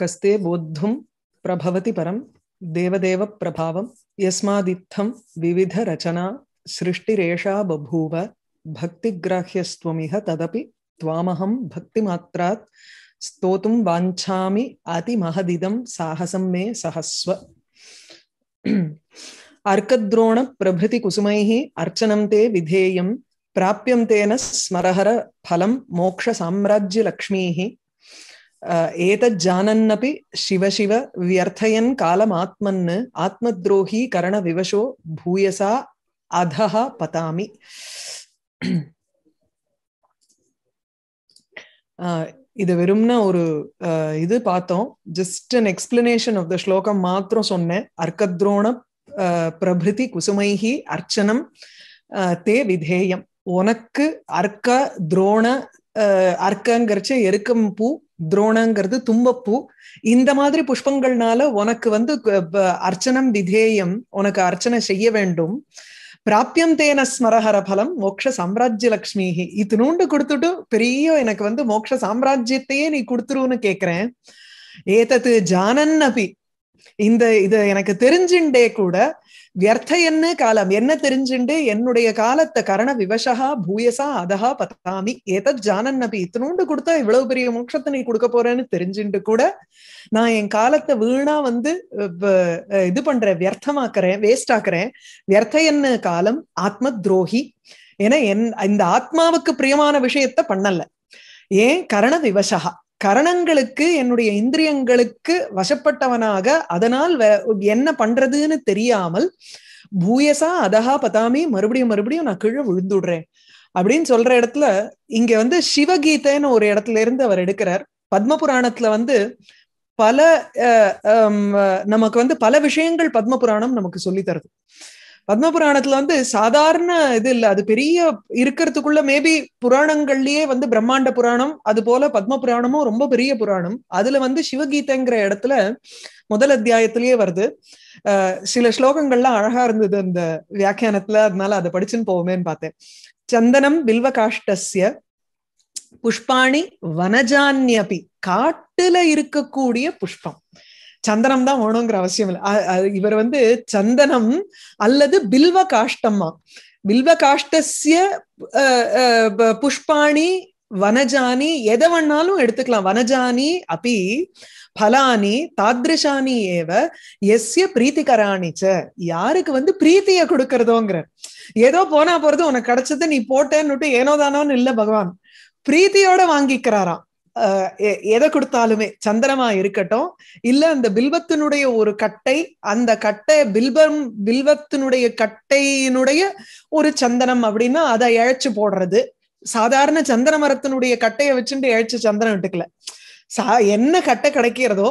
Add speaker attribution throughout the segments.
Speaker 1: कस्ते बोधुम प्रभवति परम देवदेव प्रभावं विविध रचना सृष्टिरेषा बभूव भक्तिग्राह्यस्त्वमिह तदपि त्वामहं भक्तिमात्रात् स्तोतुं वाञ्छामि अतिमहदिदं साहसं मे सहस्व अर्कद्रोण अर्कद्रोणप्रभृतिकुसुमैः अर्चनं ते विधेयं प्राप्यं तेन स्मरहर फलं मोक्षसाम्राज्यलक्ष्मीः ஏதத் ஜானன்னபி சிவசிவ வியர்த்தயன் காலமாத்மன் ஆத்மத்ரோஹி கரண விவசோ பூயசா அதஹா பதாமி இது வெறும்னா ஒரு இது பார்த்தோம் just an explanation of the ஸ்லோகம் மாத்திரம் சொன்னேன் அர்க்கத்ரோண பிரபிருதி குசுமைஹி அர்ச்சனம் தே விதேயம் உனக்கு அர்க்க துரோண அர்க்கங்கிறச்ச எருக்கம் பூ துரோணங்கிறது தும்பப்பூ இந்த மாதிரி புஷ்பங்கள்னால உனக்கு வந்து அர்ச்சனம் விதேயம் உனக்கு அர்ச்சனை செய்ய வேண்டும் பிராப்தியம் தேன ஸ்மரஹர பலம் மோக்ஷ சாம்ராஜ்ய லக்ஷ்மிஹி இது நூண்டு கொடுத்துட்டு பெரிய எனக்கு வந்து மோக்ஷ சாம்ராஜ்யத்தையே நீ கொடுத்துருன்னு கேக்குறேன் ஏதத்து ஜானன் அபி இந்த இது எனக்கு தெரிஞ்சுண்டே கூட வியர்த்த என்ன காலம் என்ன தெரிஞ்சுண்டு என்னுடைய காலத்தை கரண விவசா பூயசா அதஹா பத்தாமி ஏதத் ஜானன் நபி இத்தனோண்டு கொடுத்தா இவ்வளவு பெரிய மோட்சத்தை நீ கொடுக்க போறேன்னு தெரிஞ்சுண்டு கூட நான் என் காலத்தை வீணா வந்து இது பண்றேன் வியர்த்தமாக்குறேன் வேஸ்ட் ஆக்குறேன் வியர்த்த என்ன காலம் ஆத்ம துரோகி ஏன்னா என் இந்த ஆத்மாவுக்கு பிரியமான விஷயத்த பண்ணல ஏன் கரண விவசகா கரணங்களுக்கு என்னுடைய இந்திரியங்களுக்கு வசப்பட்டவனாக அதனால் என்ன பண்றதுன்னு தெரியாமல் பூயசா அதஹா பதாமி மறுபடியும் மறுபடியும் நான் கீழே விழுந்துடுறேன் அப்படின்னு சொல்ற இடத்துல இங்க வந்து சிவகீதைன்னு ஒரு இடத்துல இருந்து அவர் எடுக்கிறார் பத்ம புராணத்துல வந்து பல நமக்கு வந்து பல விஷயங்கள் பத்ம புராணம் நமக்கு சொல்லி தருது பத்ம புராணத்துல வந்து சாதாரண இது இல்ல அது பெரிய இருக்கிறதுக்குள்ள மேபி புராணங்கள்லயே வந்து பிரம்மாண்ட புராணம் அது போல பத்ம புராணமும் ரொம்ப பெரிய புராணம் அதுல வந்து சிவகீதைங்கிற இடத்துல முதல் அத்தியாயத்திலேயே வருது சில ஸ்லோகங்கள்லாம் அழகா இருந்தது அந்த வியாக்கியானத்துல அதனால அதை படிச்சுன்னு போவோமேன்னு பார்த்தேன் சந்தனம் பில்வ காஷ்டஸ்ய புஷ்பாணி வனஜான்யபி காட்டுல இருக்கக்கூடிய புஷ்பம் சந்தனம் தான் வேணுங்கிற அவசியம் இல்லை இவர் வந்து சந்தனம் அல்லது பில்வ காஷ்டம்மா பில்வ காஷ்டசிய புஷ்பாணி வனஜானி எதை வேணாலும் எடுத்துக்கலாம் வனஜானி அப்படி பலானி தாத்ரிஷானி ஏவ எஸ்ய பிரீத்திகராணிச்ச யாருக்கு வந்து பிரீத்திய கொடுக்கறதோங்கிற ஏதோ போனா போறது உனக்கு கிடைச்சது நீ போட்டேன்னுட்டு ஏனோதானோன்னு இல்ல பகவான் பிரீத்தியோட வாங்கிக்கிறாராம் எதை கொடுத்தாலுமே சந்திரமா இருக்கட்டும் இல்ல அந்த பில்வத்தினுடைய ஒரு கட்டை அந்த கட்டை பில்பம் பில்வத்தினுடைய கட்டையினுடைய ஒரு சந்தனம் அப்படின்னா அதை இழைச்சு போடுறது சாதாரண சந்தன மரத்தினுடைய கட்டையை வச்சுட்டு இழைச்சு சந்தனம் விட்டுக்கல சா என்ன கட்டை கிடைக்கிறதோ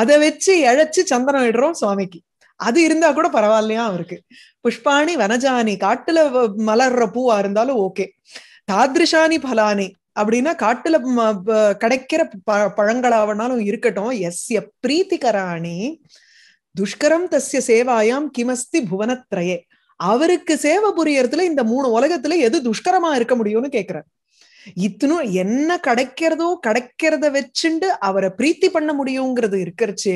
Speaker 1: அதை வச்சு இழைச்சு சந்தனம் இடுறோம் சுவாமிக்கு அது இருந்தா கூட பரவாயில்லையா அவருக்கு புஷ்பாணி வனஜானி காட்டுல மலர்ற பூவா இருந்தாலும் ஓகே தாதிருஷானி பலானி அப்படின்னா காட்டுல கிடைக்கிற ப பழங்களாவனாலும் இருக்கட்டும் எஸ்ய பிரீத்திகராணி துஷ்கரம் தஸ்ய சேவாயாம் கிமஸ்தி புவனத்ரயே அவருக்கு சேவை புரியறதுல இந்த மூணு உலகத்துல எது துஷ்கரமா இருக்க முடியும்னு கேக்குறாரு இத்தனும் என்ன கிடைக்கிறதோ கிடைக்கிறத வச்சுண்டு அவரை பிரீத்தி பண்ண முடியுங்கிறது இருக்கிறச்சு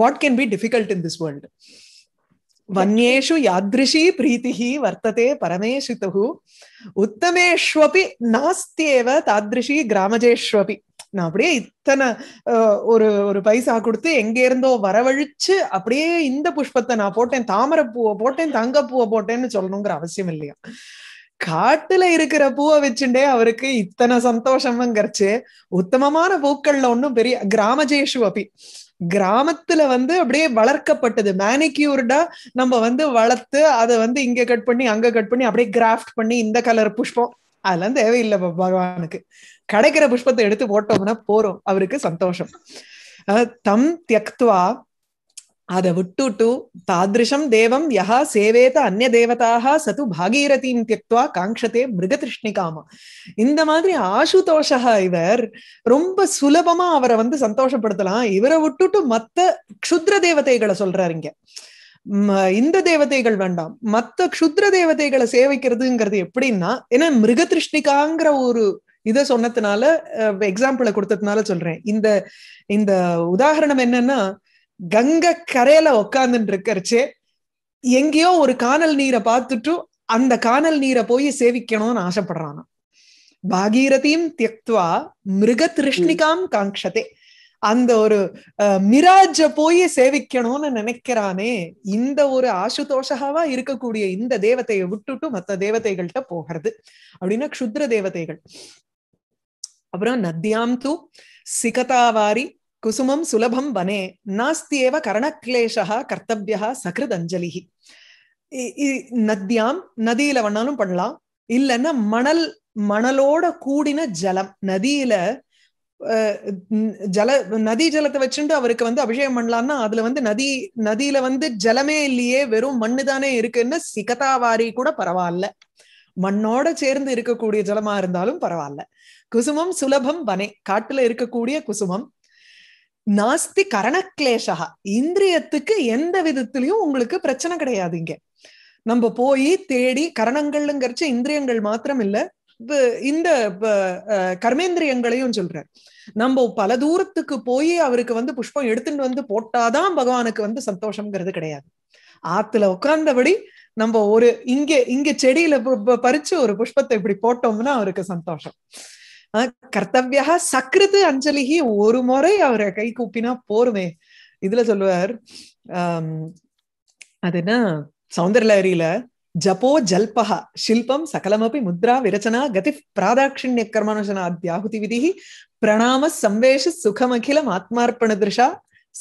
Speaker 1: what can be difficult in this world வன்யேஷு யாதிருஷி பிரீத்தி வர்த்ததே பரமேஷிது உத்தமேஷ்வபி நாஸ்தியேவ தாதிருஷி கிராமஜேஷ்வபி நான் அப்படியே இத்தனை ஒரு ஒரு பைசா கொடுத்து எங்க இருந்தோ வரவழிச்சு அப்படியே இந்த புஷ்பத்தை நான் போட்டேன் தாமரைப்பூவை போட்டேன் தங்கப்பூவை போட்டேன்னு சொல்லணுங்கிற அவசியம் இல்லையா காட்டுல இருக்கிற பூவை வச்சுட்டே அவருக்கு இத்தனை சந்தோஷம்ங்கிறச்சு உத்தமமான பூக்கள்ல ஒன்றும் பெரிய கிராமஜேஷு அப்படி கிராமத்துல வந்து அப்படியே வளர்க்கப்பட்டது மேனிக்யூர்டா நம்ம வந்து வளர்த்து அதை வந்து இங்க கட் பண்ணி அங்க கட் பண்ணி அப்படியே கிராஃப்ட் பண்ணி இந்த கலர் புஷ்பம் அதெல்லாம் தேவையில்லை பகவானுக்கு கிடைக்கிற புஷ்பத்தை எடுத்து போட்டோம்னா போறோம் அவருக்கு சந்தோஷம் தம் தியக்துவா அதை விட்டுட்டு தாதிருஷம் தேவம் யஹா சேவேத அந்நிய தேவதாக சத்து பாகீரதீம் தியக்துவா மிருக மிருகதிருஷ்ணிகாமா இந்த மாதிரி ஆசுதோஷா இவர் ரொம்ப சுலபமா அவரை வந்து சந்தோஷப்படுத்தலாம் இவரை விட்டுட்டு மத்த க்ஷுத்ர தேவதைகளை சொல்றாரு இங்க இந்த தேவதைகள் வேண்டாம் மத்த க்ஷுத்ர தேவதைகளை சேவிக்கிறதுங்கிறது எப்படின்னா ஏன்னா மிருகதிருஷ்ணிகாங்கிற ஒரு இதை சொன்னதுனால எக்ஸாம்பிளை கொடுத்ததுனால சொல்றேன் இந்த இந்த உதாரணம் என்னன்னா கங்க கரையில உக்காந்துட்டு இருக்கிறச்சே எங்கேயோ ஒரு காணல் நீரை பார்த்துட்டு அந்த காணல் நீரை போய் சேவிக்கணும்னு ஆசைப்படுறானா பாகீரதியும் தியக்துவா மிருக திருஷ்ணிகாம் காங்கதே அந்த ஒரு மிராஜ போய் சேவிக்கணும்னு நினைக்கிறானே இந்த ஒரு ஆசுதோஷகாவா இருக்கக்கூடிய இந்த தேவத்தையை விட்டுட்டு மத்த தேவதைகள்கிட்ட போகிறது அப்படின்னா க்ஷுத்ர தேவதைகள் அப்புறம் நத்தியாம் தூ சிகதாவாரி குசுமம் சுலபம் வனே நாஸ்தியேவ கரணக்லேஷா கர்த்தவியா சகிருத் அஞ்சலி நத்தியாம் நதியில வேணாலும் பண்ணலாம் இல்லைன்னா மணல் மணலோட கூடின ஜலம் நதியில ஜல நதி ஜலத்தை வச்சுட்டு அவருக்கு வந்து அபிஷேகம் பண்ணலாம்னா அதுல வந்து நதி நதியில வந்து ஜலமே இல்லையே வெறும் மண்ணு தானே இருக்குன்னு சிகதாவாரி கூட பரவாயில்ல மண்ணோட சேர்ந்து இருக்கக்கூடிய ஜலமா இருந்தாலும் பரவாயில்ல குசுமம் சுலபம் வனே காட்டுல இருக்கக்கூடிய குசுமம் நாஸ்தி கரணக்லேஷா இந்திரியத்துக்கு எந்த விதத்திலையும் உங்களுக்கு பிரச்சனை கிடையாது இங்க நம்ம போய் தேடி கரணங்கள்ங்கிறச்ச இந்திரியங்கள் மாத்திரம் இல்ல இந்த கர்மேந்திரியங்களையும் சொல்ற நம்ம பல தூரத்துக்கு போய் அவருக்கு வந்து புஷ்பம் எடுத்துட்டு வந்து போட்டாதான் பகவானுக்கு வந்து சந்தோஷம்ங்கிறது கிடையாது ஆத்துல உட்கார்ந்தபடி நம்ம ஒரு இங்க இங்க செடியில பறிச்சு ஒரு புஷ்பத்தை இப்படி போட்டோம்னா அவருக்கு சந்தோஷம் கர்த்தவியா சக்கரத்து அஞ்சலிகி ஒரு முறை அவரை கை கூப்பினா போருமே இதுல சொல்லுவார் ஆஹ் அது என்ன சௌந்தர்லரியில ஜபோ ஜல்பஹா ஷில்பம் சகலமபி முத்ரா விரச்சனா கதி பிராதாட்சிணிய கர்மானுஷனா தியாகுதி விதி பிரணாம சம்வேஷ சுகமகிலம் ஆத்மார்ப்பண திருஷா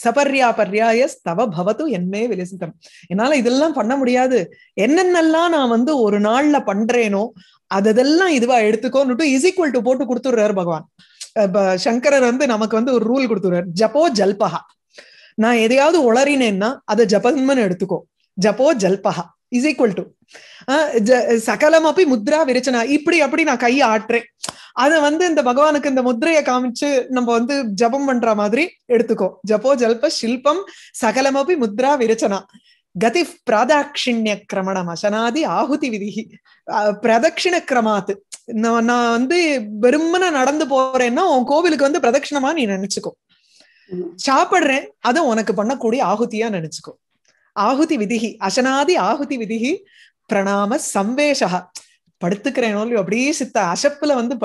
Speaker 1: சபர்யா பர்யாய ஸ்தவ பவத்து என்மே விலசித்தம் என்னால இதெல்லாம் பண்ண முடியாது என்னென்னலாம் நான் வந்து ஒரு நாள்ல பண்றேனோ அதெல்லாம் இதுவா எடுத்துக்கோன்னு இஸ் ஈக்குவல் டு போட்டு கொடுத்துடுறாரு பகவான் சங்கரர் வந்து நமக்கு வந்து ஒரு ரூல் கொடுத்துறாரு ஜப்போ ஜல்பஹா நான் எதையாவது உளறினேன்னா அதை ஜபன்மன் எடுத்துக்கோ ஜப்போ ஜல்பஹா இஸ் ஈக்குவல் டு சகலம் அப்படி முத்ரா விரிச்சனா இப்படி அப்படி நான் கையை ஆட்டுறேன் அதை வந்து இந்த பகவானுக்கு இந்த முத்திரையை காமிச்சு நம்ம வந்து ஜபம் பண்ற மாதிரி எடுத்துக்கோ ஜபோ ஜல்ப ஷில்பம் சகலமபி முத்ரா விரச்சனா கதி பிராதாட்சிண்ய கிரமணம் அசனாதி ஆகுதி விதிகி பிரதட்சிண கிரமாத்து நான் வந்து வெறுமன நடந்து போறேன்னா உன் கோவிலுக்கு வந்து பிரதட்சிணமா நீ நினைச்சுக்கோ சாப்பிடுறேன் அதை உனக்கு பண்ணக்கூடிய ஆகுதியா நினைச்சுக்கோ ஆகுதி விதிகி அசனாதி ஆகுதி விதிகி பிரணாம சம்வேஷகா இல்லையோ அப்படியே சித்த அசப்புல வந்து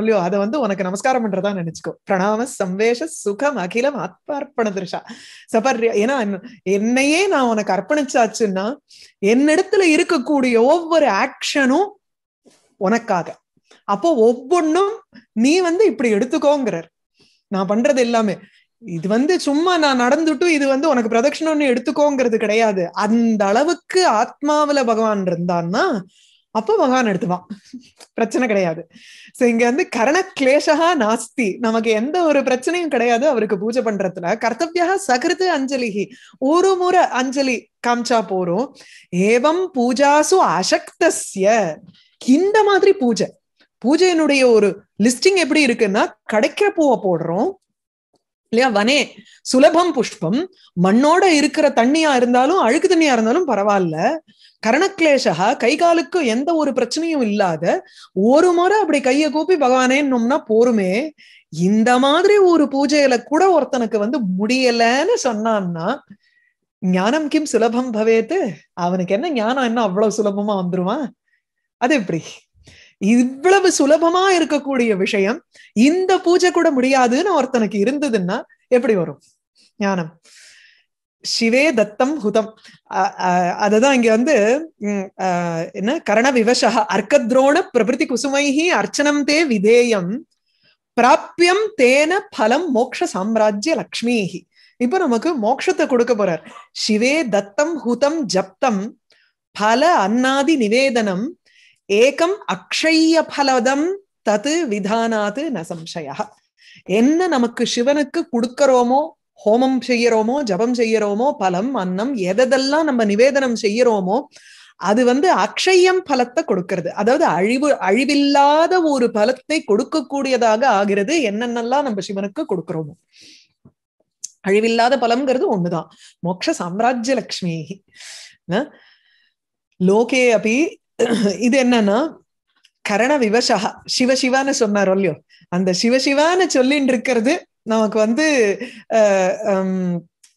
Speaker 1: இல்லையோ அதை வந்து உனக்கு நமஸ்காரம் பண்றதா நினைச்சுக்கோ பிரணாம சம்வேஷ சுகம் அகிலம் ஆத்மார்ப்பண திருஷா சபர் ஏன்னா என்னையே நான் உனக்கு அர்ப்பணிச்சாச்சுன்னா என்னிடத்துல இருக்கக்கூடிய ஒவ்வொரு ஆக்ஷனும் உனக்காக அப்போ ஒவ்வொன்றும் நீ வந்து இப்படி எடுத்துக்கோங்கிறார் நான் பண்றது எல்லாமே இது வந்து சும்மா நான் நடந்துட்டும் இது வந்து உனக்கு பிரதட்சணம்னு எடுத்துக்கோங்கிறது கிடையாது அந்த அளவுக்கு ஆத்மாவில பகவான் இருந்தான்னா அப்போ பகவான் எடுத்துவான் பிரச்சனை கிடையாது சோ இங்க வந்து கரண கிளேஷகா நாஸ்தி நமக்கு எந்த ஒரு பிரச்சனையும் கிடையாது அவருக்கு பூஜை பண்றதுல கர்த்தவியா சகிருத்து அஞ்சலி ஒரு முறை அஞ்சலி காமிச்சா போறோம் ஏவம் பூஜாசு அசக்தஸ்ய இந்த மாதிரி பூஜை பூஜையினுடைய ஒரு லிஸ்டிங் எப்படி இருக்குன்னா கடைக்கிற பூவை போடுறோம் இல்லையா வனே சுலபம் புஷ்பம் மண்ணோட இருக்கிற தண்ணியா இருந்தாலும் அழுக்கு தண்ணியா இருந்தாலும் பரவாயில்ல கரணக்லேஷா கைகாலுக்கு எந்த ஒரு பிரச்சனையும் இல்லாத ஒரு முறை அப்படி கையை கூப்பி பகவானேன்னும்னா போருமே இந்த மாதிரி ஒரு பூஜையில கூட ஒருத்தனுக்கு வந்து முடியலன்னு சொன்னான்னா ஞானம் கிம் சுலபம் பவேத்து அவனுக்கு என்ன ஞானம் என்ன அவ்வளவு சுலபமா வந்துருவான் அது எப்படி இவ்வளவு சுலபமா இருக்கக்கூடிய விஷயம் இந்த பூஜை கூட முடியாதுன்னு ஒருத்தனுக்கு இருந்ததுன்னா எப்படி வரும் ஞானம் சிவே தத்தம் ஹுதம் அததான் இங்க வந்து என்ன கரண விவசா அர்க்கத்ரோண பிரபிருதி குசுமைஹி அர்ச்சனம் தே விதேயம் பிராப்பியம் தேன பலம் மோக்ஷ சாம்ராஜ்ய லக்ஷ்மிஹி இப்ப நமக்கு மோக்ஷத்தை கொடுக்க போறார் சிவே தத்தம் ஹுதம் ஜப்தம் பல அன்னாதி நிவேதனம் ஏகம் அக்ஷய பலதம் தது விதானாது ந என்ன நமக்கு சிவனுக்கு கொடுக்கறோமோ ஹோமம் செய்யறோமோ ஜபம் செய்யறோமோ பலம் அன்னம் எதெல்லாம் நம்ம நிவேதனம் செய்யறோமோ அது வந்து அக்ஷயம் பலத்தை கொடுக்கறது அதாவது அழிவு அழிவில்லாத ஒரு பலத்தை கொடுக்கக்கூடியதாக ஆகிறது என்னென்னலாம் நம்ம சிவனுக்கு கொடுக்கிறோமோ அழிவில்லாத பலம்ங்கிறது ஒண்ணுதான் மோட்ச சாம்ராஜ்ய லக்ஷ்மி லோகே அபி இது என்னன்னா கரண விவசா சிவசிவான்னு சொன்னாரோ இல்லையோ அந்த சிவசிவான்னு சொல்லின்னு இருக்கிறது நமக்கு வந்து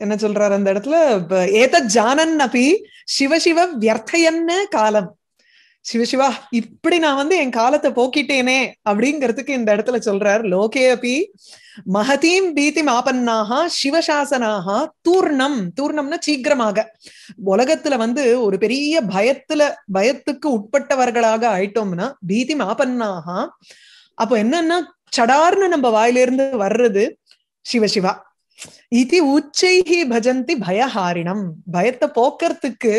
Speaker 1: என்ன சொல்றாரு அந்த இடத்துல ஏத ஜானன் அபி சிவசிவ வியர்த்தையன்ன காலம் சிவசிவா இப்படி நான் வந்து என் காலத்தை போக்கிட்டேனே அப்படிங்கிறதுக்கு இந்த இடத்துல சொல்றார் லோகே அபி மகதீம் பீதி மாபன்னாக சிவசாசனாக தூர்ணம் தூர்ணம்னா சீக்கிரமாக உலகத்துல வந்து ஒரு பெரிய பயத்துல பயத்துக்கு உட்பட்டவர்களாக ஆயிட்டோம்னா பீதி மாபன்னாக அப்போ என்னன்னா சடார்னு நம்ம வாயிலிருந்து வர்றது சிவசிவா இதி இது உச்சைகி பஜந்தி பயஹாரிணம் பயத்தை போக்குறதுக்கு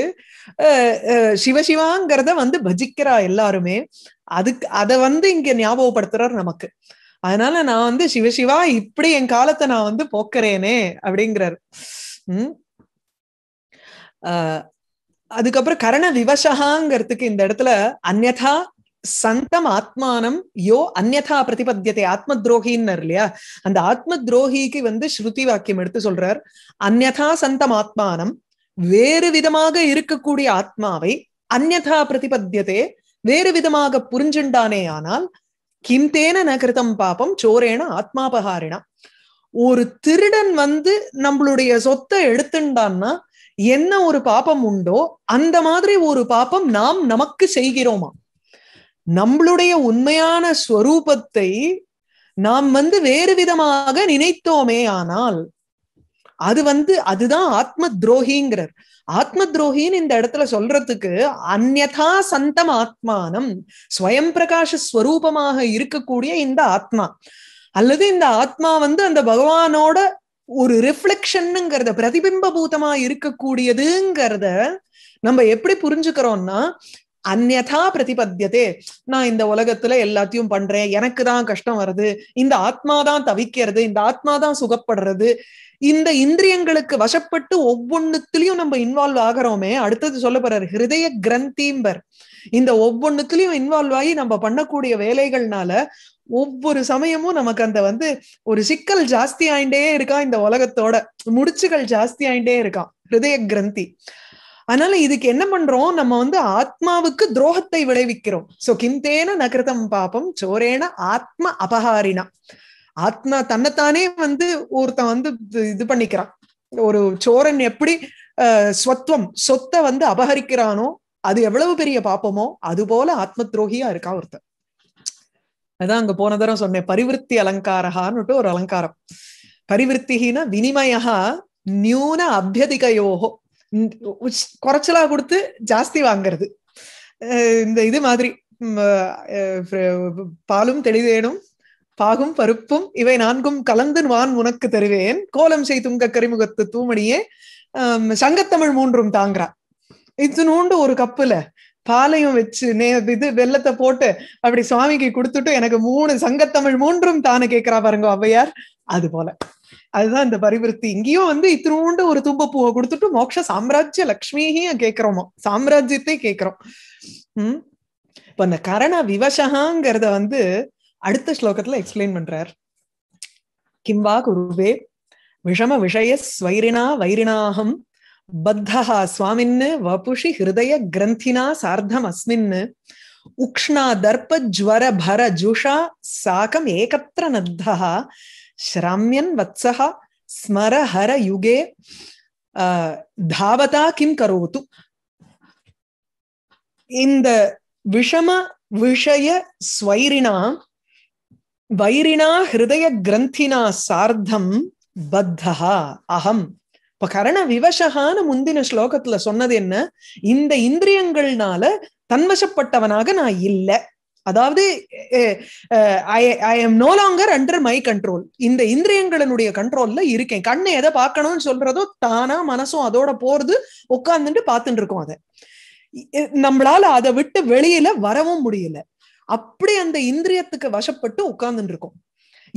Speaker 1: சிவசிவாங்கிறத வந்து பஜிக்கிறா எல்லாருமே அதுக்கு அதை வந்து இங்க ஞாபகப்படுத்துறார் நமக்கு அதனால நான் வந்து சிவசிவா இப்படி என் காலத்தை நான் வந்து போக்குறேனே அப்படிங்கிறார் உம் அதுக்கப்புறம் கரண விவசகாங்கிறதுக்கு இந்த இடத்துல அந்நதா சந்தம் ஆத்மானம் யோ அந்நதா பிரதிபத்தியத்தை ஆத்ம துரோகின்னு இல்லையா அந்த ஆத்ம துரோகிக்கு வந்து ஸ்ருதி வாக்கியம் எடுத்து சொல்றார் அந்நதா சந்தம் ஆத்மானம் வேறு விதமாக இருக்கக்கூடிய ஆத்மாவை அந்நதா பிரதிபத்தியதே வேறு விதமாக புரிஞ்சுண்டானே ஆனால் கிந்தேன நகிருதம் பாபம் சோரேன ஆத்மாபகாரினா ஒரு திருடன் வந்து நம்மளுடைய சொத்தை எடுத்துண்டான்னா என்ன ஒரு பாபம் உண்டோ அந்த மாதிரி ஒரு பாபம் நாம் நமக்கு செய்கிறோமா நம்மளுடைய உண்மையான ஸ்வரூபத்தை நாம் வந்து வேறு விதமாக நினைத்தோமே ஆனால் அது வந்து அதுதான் ஆத்ம துரோகிங்கிறார் ஆத்ம துரோகின்னு இந்த இடத்துல சொல்றதுக்கு அந்நதா சந்தம் ஆத்மானம் ஸ்வயம் பிரகாஷ ஸ்வரூபமாக இருக்கக்கூடிய இந்த ஆத்மா அல்லது இந்த ஆத்மா வந்து அந்த பகவானோட ஒரு ரிஃப்ளெக்ஷன்னுங்கிறத பிரதிபிம்ப பூதமா இருக்கக்கூடியதுங்கிறத நம்ம எப்படி புரிஞ்சுக்கிறோம்னா அந்நதா பிரதிபத்தியதே நான் இந்த உலகத்துல எல்லாத்தையும் பண்றேன் எனக்கு தான் கஷ்டம் வருது இந்த ஆத்மாதான் தவிக்கிறது இந்த ஆத்மாதான் சுகப்படுறது இந்த இந்திரியங்களுக்கு வசப்பட்டு ஒவ்வொன்னுத்திலையும் நம்ம இன்வால்வ் ஆகிறோமே அடுத்தது சொல்ல போறாரு ஹிருதய கிரந்தீம்பர் இந்த ஒவ்வொன்னுத்திலையும் இன்வால்வ் ஆகி நம்ம பண்ணக்கூடிய வேலைகள்னால ஒவ்வொரு சமயமும் நமக்கு அந்த வந்து ஒரு சிக்கல் ஜாஸ்தி ஆயிண்டே இருக்கா இந்த உலகத்தோட முடிச்சுகள் ஜாஸ்தி ஆயிண்டே இருக்கான் ஹிருதய கிரந்தி அதனால இதுக்கு என்ன பண்றோம் நம்ம வந்து ஆத்மாவுக்கு துரோகத்தை விளைவிக்கிறோம் சோ கிந்தேன நகிருதம் பாபம் சோரேன ஆத்ம அபகாரினா ஆத்மா தன்னைத்தானே வந்து ஒருத்தன் வந்து இது பண்ணிக்கிறான் ஒரு சோரன் எப்படி ஸ்வத்வம் சொத்தை வந்து அபகரிக்கிறானோ அது எவ்வளவு பெரிய பாப்பமோ அது போல ஆத்ம துரோகியா இருக்கா ஒருத்தன் அதான் அங்க போன தரம் சொன்னேன் பரிவிருத்தி அலங்காரகான்னுட்டு ஒரு அலங்காரம் பரிவிருத்திகினா வினிமயா நியூன அபியதிகையோகோ குறைச்சலா கொடுத்து ஜாஸ்தி வாங்குறது இந்த இது மாதிரி பாலும் தெளிதேனும் பாகும் பருப்பும் இவை நான்கும் கலந்து வான் உனக்கு தருவேன் கோலம் செய் துங்க கரிமுகத்து தூமணியே சங்கத்தமிழ் மூன்றும் தாங்குறா இது நூண்டு ஒரு கப்புல பாலையும் வச்சு நே இது வெள்ளத்தை போட்டு அப்படி சுவாமிக்கு கொடுத்துட்டு எனக்கு மூணு சங்கத்தமிழ் மூன்றும் தானு கேட்கிறா பாருங்க ஔவையார் அது போல அதுதான் இந்த பரிவிருத்தி இங்கேயும் வந்து இத்தினோண்டு ஒரு தும்ப பூவை கொடுத்துட்டு மோக்ஷ சாம்ராஜ்ய லக்ஷ்மியையும் கேட்கிறோமோ சாம்ராஜ்யத்தை கேட்கிறோம் உம் இப்ப அந்த கரண விவசகாங்கிறத வந்து அடுத்த ஸ்லோகத்துல எக்ஸ்பிளைன் பண்றார் கிம்பா குருவே விஷம விஷய ஸ்வைரினா வைரினாகம் பத்தஹா சுவாமின்னு வபுஷி ஹிருதய கிரந்தினா சார்த்தம் அஸ்மின்னு உக்ஷ்ணா தர்ப்ப ஜுவர பர ஜுஷா சாகம் ஏகத்திர நத்தஹா श्राम्यन् वत्सः யுகே ஆஹ் தாவதா கிம் கரோத்து இந்த விஷம விஷய ஸ்வைரிணா வைரிணா ஹிருதய கிரந்தினா சார்த்தம் பத்தா அகம் இப்ப கரண விவசகான முந்தின ஸ்லோகத்துல சொன்னது என்ன இந்த இந்திரியங்கள்னால தன்வசப்பட்டவனாக நான் இல்லை அதாவது I am no longer under my control இந்த இந்திரியங்களினுடைய கண்ட்ரோல்ல இருக்கேன் கண்ணு எதை பார்க்கணும்னு சொல்றதோ தானா மனசும் அதோட போறது உட்கார்ந்துட்டு பார்த்துட்டு இருக்கோம் அதை நம்மளால அதை விட்டு வெளியில வரவும் முடியல அப்படி அந்த இந்திரியத்துக்கு வசப்பட்டு உட்கார்ந்துட்டு இருக்கோம்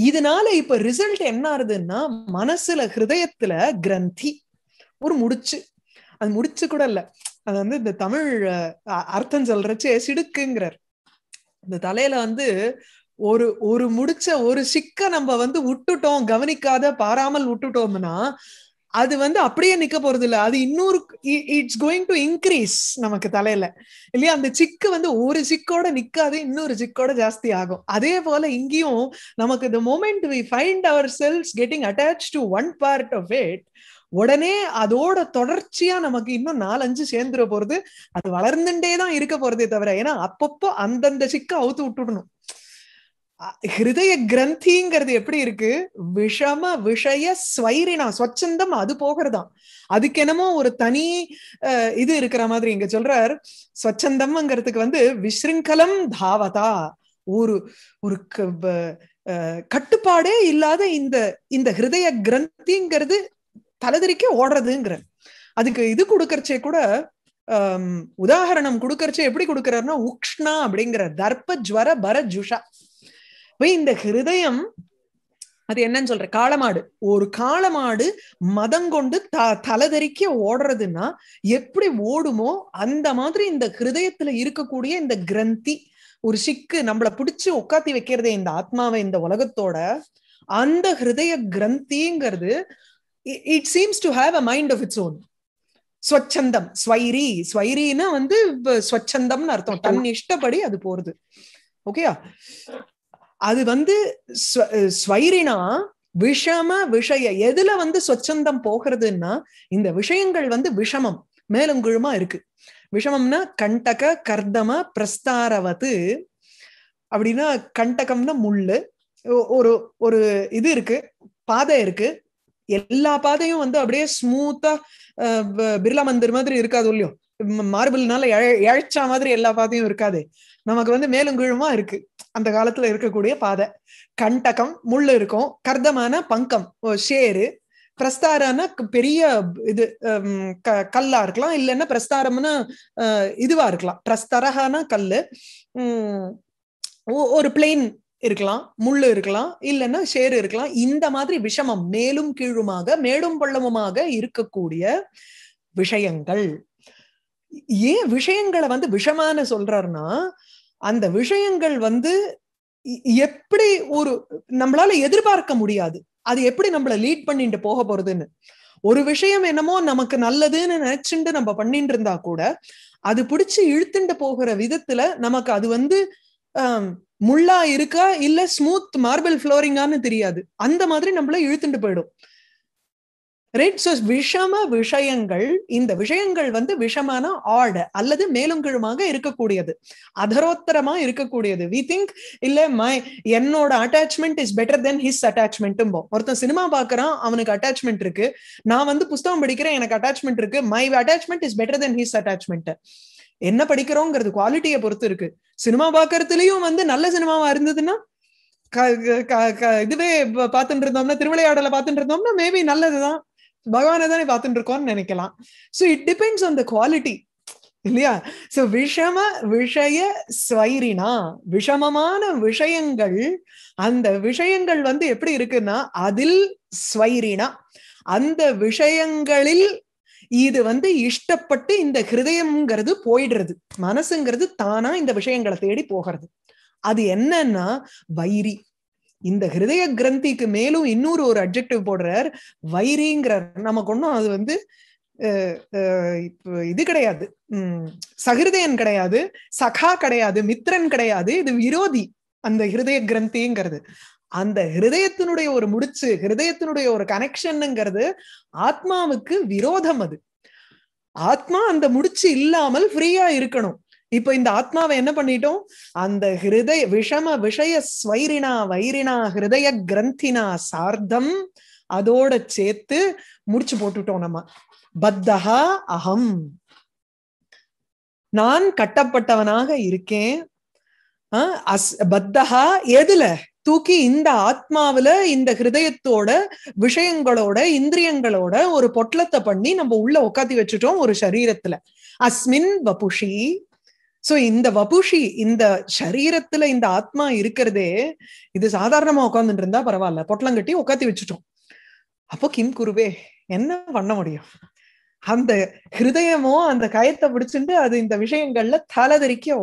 Speaker 1: இதனால இப்ப ரிசல்ட் என்ன ஆகுதுன்னா மனசுல ஹிருதயத்துல கிரந்தி ஒரு முடிச்சு அது முடிச்சு கூட இல்ல அது வந்து இந்த தமிழ் அர்த்தம் சொல்றச்சு சிடுக்குங்கிறார் இந்த தலையில வந்து ஒரு ஒரு முடிச்ச ஒரு சிக்க நம்ம வந்து விட்டுட்டோம் கவனிக்காத பாராமல் விட்டுட்டோம்னா அது வந்து அப்படியே நிக்க போறது இல்ல அது இன்னொரு இட்ஸ் கோயிங் டு இன்க்ரீஸ் நமக்கு தலையில இல்லையா அந்த சிக்கு வந்து ஒரு சிக்கோட நிக்காது இன்னொரு சிக்கோட ஜாஸ்தி ஆகும் அதே போல இங்கேயும் நமக்கு the moment we find ourselves getting attach to one part of it உடனே அதோட தொடர்ச்சியா நமக்கு இன்னும் நாலஞ்சு சேர்ந்துட போறது அது வளர்ந்துட்டே தான் இருக்க போறதே தவிர ஏன்னா அப்பப்போ அந்தந்த சிக்க அவுத்து விட்டுடணும் ஹிருதய கிரந்திங்கிறது எப்படி இருக்கு விஷம விஷய ஸ்வைரினா ஸ்வச்சந்தம் அது போகிறதாம் அதுக்கு என்னமோ ஒரு தனி இது இருக்கிற மாதிரி இங்க சொல்றார் ஸ்வச்சந்தம்ங்கிறதுக்கு வந்து விஸ்ருங்கலம் தாவதா ஒரு ஒரு கட்டுப்பாடே இல்லாத இந்த இந்த ஹிருதய கிரந்திங்கிறது தலைதறிக்க ஓடுறதுங்கிற அதுக்கு இது கொடுக்கறச்சே கூட உதாகரணம் கொடுக்கறச்சே எப்படி கொடுக்கறாருன்னா உக்ஷ்ணா அப்படிங்கிற தர்ப்ப ஜுவர பர ஜுஷா இப்போ இந்த ஹிருதயம் அது என்னன்னு சொல்ற காளமாடு ஒரு காளமாடு மதம் கொண்டு த தலைதறிக்க ஓடுறதுன்னா எப்படி ஓடுமோ அந்த மாதிரி இந்த ஹிருதயத்துல இருக்கக்கூடிய இந்த கிரந்தி ஒரு சிக்கு நம்மளை பிடிச்சு உட்காத்தி வைக்கிறதே இந்த ஆத்மாவை இந்த உலகத்தோட அந்த ஹிருதய கிரந்திங்கிறது it seems to have a mind of its own ஸ்வச்சந்தம் ஸ்வைரி ஸ்வைரின்னா வந்து ஸ்வச்சந்தம்னு அர்த்தம் தன் இஷ்டப்படி அது போறது ஓகேயா அது வந்து ஸ்வைரினா விஷம விஷய எதுல வந்து ஸ்வச்சந்தம் போகிறதுன்னா இந்த விஷயங்கள் வந்து விஷமம் மேலும் குழுமா இருக்கு விஷமம்னா கண்டக கர்தம பிரஸ்தாரவது அப்படின்னா கண்டகம்னா முள்ளு ஒரு ஒரு இது இருக்கு பாதை இருக்கு எல்லா பாதையும் வந்து அப்படியே ஸ்மூத்தா பிர்லா மந்திர் மாதிரி இருக்காது இல்லையோ மார்பிள்னால இழைச்சா மாதிரி எல்லா பாதையும் இருக்காது நமக்கு வந்து மேலும் கீழுமா இருக்கு அந்த காலத்துல இருக்கக்கூடிய பாதை கண்டகம் முள் இருக்கும் கர்தமான பங்கம் ஷேரு பிரஸ்தாரம்னா பெரிய இது கல்லா இருக்கலாம் இல்லைன்னா பிரஸ்தாரம்னு இதுவா இருக்கலாம் பிரஸ்தரகானா கல்லு ஒரு பிளெயின் இருக்கலாம் முள்ளு இருக்கலாம் இல்லைன்னா ஷேர் இருக்கலாம் இந்த மாதிரி விஷமம் மேலும் கீழுமாக மேடும் பள்ளமுமாக இருக்கக்கூடிய விஷயங்கள் ஏன் விஷயங்களை வந்து விஷமான சொல்றாருன்னா அந்த விஷயங்கள் வந்து எப்படி ஒரு நம்மளால எதிர்பார்க்க முடியாது அது எப்படி நம்மள லீட் பண்ணிட்டு போக போறதுன்னு ஒரு விஷயம் என்னமோ நமக்கு நல்லதுன்னு நினைச்சுட்டு நம்ம பண்ணிட்டு இருந்தா கூட அது பிடிச்சு இழுத்துட்டு போகிற விதத்துல நமக்கு அது வந்து முள்ளா இருக்கா இல்ல ஸ்மூத் மார்பிள் ஃப்ளோரிங்கான்னு தெரியாது அந்த மாதிரி நம்மள இழுத்துட்டு போயிடும் ரைட் சோ விஷம விஷயங்கள் இந்த விஷயங்கள் வந்து விஷமான ஆடு அல்லது மேலும் கீழுமாக இருக்கக்கூடியது அதரோத்தரமா இருக்கக்கூடியது வி திங்க் இல்ல மை என்னோட attachment is better than his அட்டாச்மெண்ட்டும் ஒருத்தன் சினிமா பாக்குறான் அவனுக்கு அட்டாச்மெண்ட் இருக்கு நான் வந்து புஸ்தகம் படிக்கிறேன் எனக்கு அட்டாச்மெண்ட் இருக்கு my attachment is better than his attachment என்ன படிக்கிறோங்கிறது குவாலிட்டியை பொறுத்து இருக்கு சினிமா பாக்குறதுலயும் வந்து நல்ல சினிமாவா இருந்ததுன்னா இதுவே பார்த்துட்டு இருந்தோம்னா திருவிளையாடல பார்த்துட்டு இருந்தோம்னா மேபி நல்லதுதான் பகவானை தானே பார்த்துட்டு இருக்கோம்னு நினைக்கலாம் so it depends on the quality இல்லையா சோ விஷம விஷய ஸ்வைரினா விஷமமான விஷயங்கள் அந்த விஷயங்கள் வந்து எப்படி இருக்குன்னா அதில் ஸ்வைரினா அந்த விஷயங்களில் இது வந்து இஷ்டப்பட்டு இந்த ஹிருதயம்ங்கிறது போயிடுறது மனசுங்கிறது தானா இந்த விஷயங்களை தேடி போகிறது அது என்னன்னா வைரி இந்த ஹிருதய கிரந்திக்கு மேலும் இன்னொரு ஒரு அப்ஜெக்டிவ் போடுறார் வைரிங்கிறார் நமக்கு ஒன்றும் அது வந்து இது கிடையாது உம் சகிருதயன் கிடையாது சகா கிடையாது மித்ரன் கிடையாது இது விரோதி அந்த ஹிருதய கிரந்திங்கிறது அந்த ஹிருதயத்தினுடைய ஒரு முடிச்சு ஹிருதயத்தினுடைய ஒரு கனெக்ஷன்ங்கிறது ஆத்மாவுக்கு விரோதம் அது ஆத்மா அந்த முடிச்சு இல்லாமல் ஃப்ரீயா இருக்கணும் இப்ப இந்த ஆத்மாவை என்ன பண்ணிட்டோம் அந்த ஹிருதய விஷம விஷய ஸ்வைரினா வைரினா ஹிருதய கிரந்தினா சார்த்தம் அதோட சேர்த்து முடிச்சு போட்டுட்டோம் நம்ம பத்தகா அகம் நான் கட்டப்பட்டவனாக இருக்கேன் பத்தகா எதுல தூக்கி இந்த ஆத்மாவில இந்த ஹிருதயத்தோட விஷயங்களோட இந்திரியங்களோட ஒரு பொட்டலத்தை பண்ணி நம்ம உள்ள உட்காத்தி வச்சுட்டோம் ஒரு சரீரத்துல அஸ்மின் வபுஷி சோ இந்த வபுஷி இந்த சரீரத்துல இந்த ஆத்மா இருக்கிறதே இது சாதாரணமா உட்காந்துட்டு இருந்தா பரவாயில்ல பொட்டலம் கட்டி உட்காத்தி வச்சுட்டோம் அப்போ கிம் குருவே என்ன பண்ண முடியும் அந்த ஹிருதயமோ அந்த கயத்தை பிடிச்சிட்டு அது இந்த விஷயங்கள்ல தலை